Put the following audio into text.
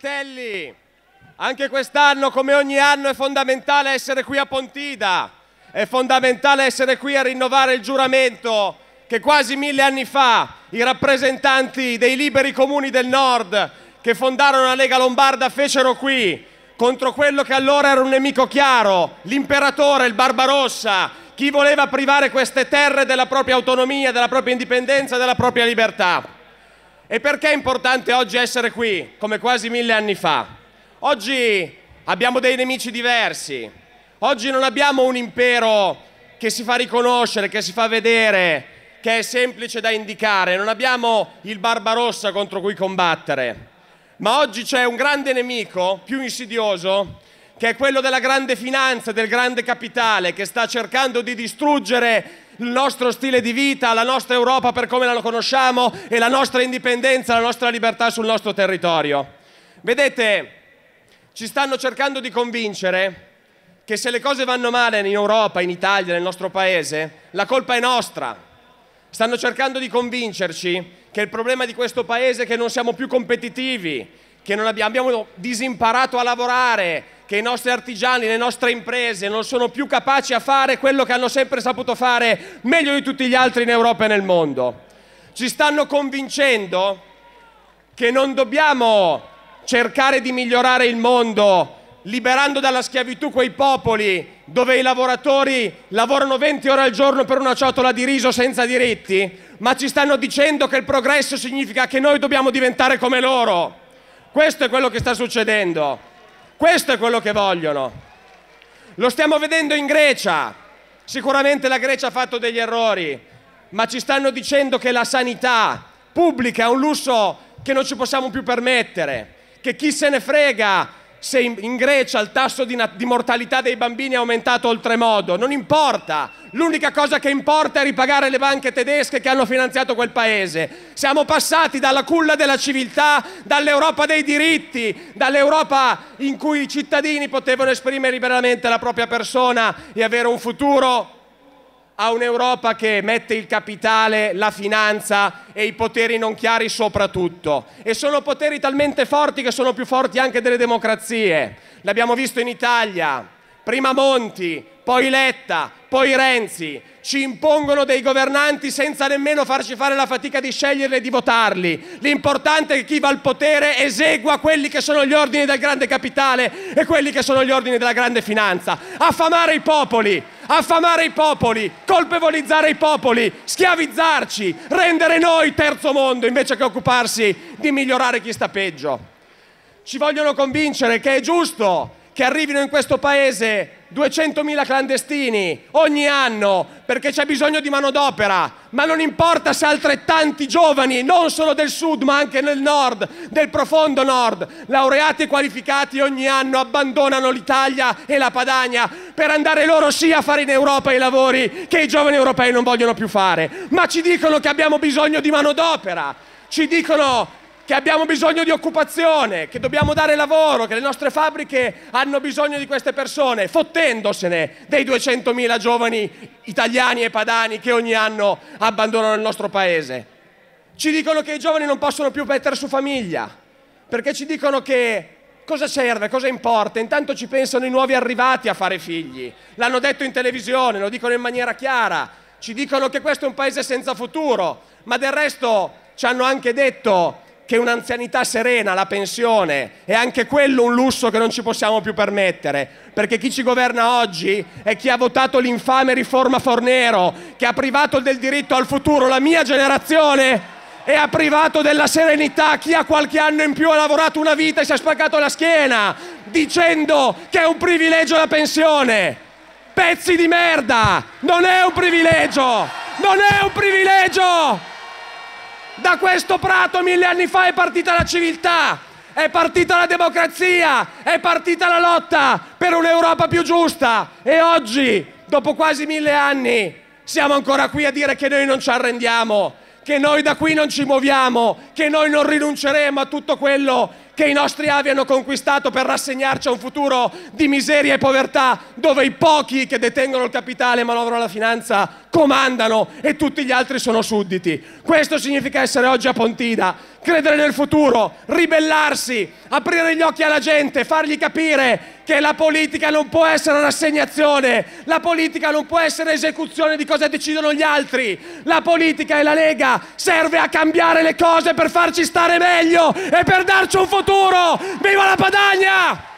fratelli, anche quest'anno come ogni anno è fondamentale essere qui a Pontida, è fondamentale essere qui a rinnovare il giuramento che quasi mille anni fa i rappresentanti dei liberi comuni del nord che fondarono la Lega Lombarda fecero qui contro quello che allora era un nemico chiaro, l'imperatore, il Barbarossa, chi voleva privare queste terre della propria autonomia, della propria indipendenza, della propria libertà. E perché è importante oggi essere qui, come quasi mille anni fa? Oggi abbiamo dei nemici diversi, oggi non abbiamo un impero che si fa riconoscere, che si fa vedere, che è semplice da indicare, non abbiamo il Barbarossa contro cui combattere, ma oggi c'è un grande nemico, più insidioso, che è quello della grande finanza, del grande capitale, che sta cercando di distruggere il nostro stile di vita, la nostra Europa per come la conosciamo e la nostra indipendenza, la nostra libertà sul nostro territorio. Vedete, ci stanno cercando di convincere che se le cose vanno male in Europa, in Italia, nel nostro paese, la colpa è nostra. Stanno cercando di convincerci che il problema di questo paese è che non siamo più competitivi, che non abbiamo, abbiamo disimparato a lavorare, che i nostri artigiani, le nostre imprese non sono più capaci a fare quello che hanno sempre saputo fare meglio di tutti gli altri in Europa e nel mondo. Ci stanno convincendo che non dobbiamo cercare di migliorare il mondo liberando dalla schiavitù quei popoli dove i lavoratori lavorano 20 ore al giorno per una ciotola di riso senza diritti, ma ci stanno dicendo che il progresso significa che noi dobbiamo diventare come loro. Questo è quello che sta succedendo. Questo è quello che vogliono. Lo stiamo vedendo in Grecia. Sicuramente la Grecia ha fatto degli errori, ma ci stanno dicendo che la sanità pubblica è un lusso che non ci possiamo più permettere, che chi se ne frega se in, in Grecia il tasso di, di mortalità dei bambini è aumentato oltremodo, non importa. L'unica cosa che importa è ripagare le banche tedesche che hanno finanziato quel paese. Siamo passati dalla culla della civiltà, dall'Europa dei diritti, dall'Europa in cui i cittadini potevano esprimere liberamente la propria persona e avere un futuro a un'Europa che mette il capitale, la finanza e i poteri non chiari soprattutto. E sono poteri talmente forti che sono più forti anche delle democrazie. L'abbiamo visto in Italia, prima Monti, poi Letta, poi Renzi, ci impongono dei governanti senza nemmeno farci fare la fatica di sceglierli e di votarli. L'importante è che chi va al potere esegua quelli che sono gli ordini del grande capitale e quelli che sono gli ordini della grande finanza. Affamare i popoli, affamare i popoli, colpevolizzare i popoli, schiavizzarci, rendere noi terzo mondo invece che occuparsi di migliorare chi sta peggio. Ci vogliono convincere che è giusto che arrivino in questo paese 200.000 clandestini ogni anno perché c'è bisogno di manodopera, ma non importa se altrettanti giovani, non solo del sud ma anche del nord, del profondo nord, laureati e qualificati ogni anno abbandonano l'Italia e la Padania per andare loro sì a fare in Europa i lavori che i giovani europei non vogliono più fare, ma ci dicono che abbiamo bisogno di manodopera, ci dicono che abbiamo bisogno di occupazione, che dobbiamo dare lavoro, che le nostre fabbriche hanno bisogno di queste persone, fottendosene dei 200.000 giovani italiani e padani che ogni anno abbandonano il nostro paese. Ci dicono che i giovani non possono più mettere su famiglia, perché ci dicono che cosa serve, cosa importa, intanto ci pensano i nuovi arrivati a fare figli. L'hanno detto in televisione, lo dicono in maniera chiara, ci dicono che questo è un paese senza futuro, ma del resto ci hanno anche detto che un'anzianità serena, la pensione, è anche quello un lusso che non ci possiamo più permettere, perché chi ci governa oggi è chi ha votato l'infame riforma Fornero, che ha privato del diritto al futuro la mia generazione e ha privato della serenità chi ha qualche anno in più ha lavorato una vita e si è spaccato la schiena, dicendo che è un privilegio la pensione. Pezzi di merda! Non è un privilegio! Non è un privilegio! Da questo prato mille anni fa è partita la civiltà, è partita la democrazia, è partita la lotta per un'Europa più giusta. E oggi, dopo quasi mille anni, siamo ancora qui a dire che noi non ci arrendiamo, che noi da qui non ci muoviamo, che noi non rinunceremo a tutto quello che i nostri avi hanno conquistato per rassegnarci a un futuro di miseria e povertà, dove i pochi che detengono il capitale e manovrano la finanza comandano e tutti gli altri sono sudditi. Questo significa essere oggi a Pontida, credere nel futuro, ribellarsi, aprire gli occhi alla gente, fargli capire che la politica non può essere rassegnazione, la politica non può essere esecuzione di cosa decidono gli altri. La politica e la Lega serve a cambiare le cose per farci stare meglio e per darci un futuro. Viva la Padania!